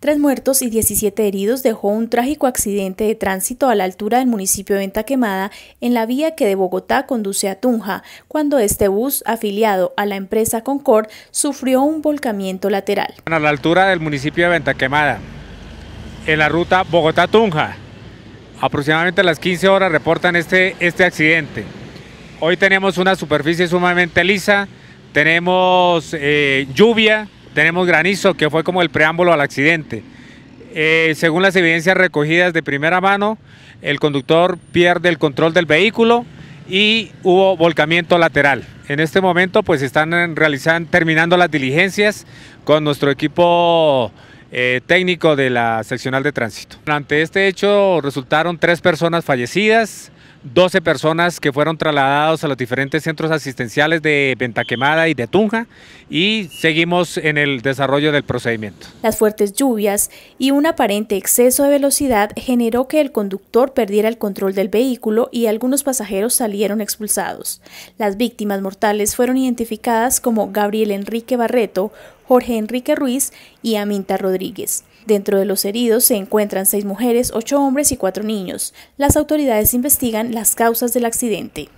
Tres muertos y 17 heridos dejó un trágico accidente de tránsito a la altura del municipio de Venta Quemada en la vía que de Bogotá conduce a Tunja, cuando este bus, afiliado a la empresa Concord, sufrió un volcamiento lateral. A la altura del municipio de Venta Quemada, en la ruta Bogotá-Tunja, aproximadamente a las 15 horas reportan este, este accidente. Hoy tenemos una superficie sumamente lisa, tenemos eh, lluvia, tenemos granizo, que fue como el preámbulo al accidente. Eh, según las evidencias recogidas de primera mano, el conductor pierde el control del vehículo y hubo volcamiento lateral. En este momento pues están realizando, terminando las diligencias con nuestro equipo eh, técnico de la seccional de tránsito. Ante este hecho resultaron tres personas fallecidas, 12 personas que fueron trasladados a los diferentes centros asistenciales de Ventaquemada y de Tunja y seguimos en el desarrollo del procedimiento. Las fuertes lluvias y un aparente exceso de velocidad generó que el conductor perdiera el control del vehículo y algunos pasajeros salieron expulsados. Las víctimas mortales fueron identificadas como Gabriel Enrique Barreto, Jorge Enrique Ruiz y Aminta Rodríguez. Dentro de los heridos se encuentran seis mujeres, ocho hombres y cuatro niños. Las autoridades investigan las causas del accidente.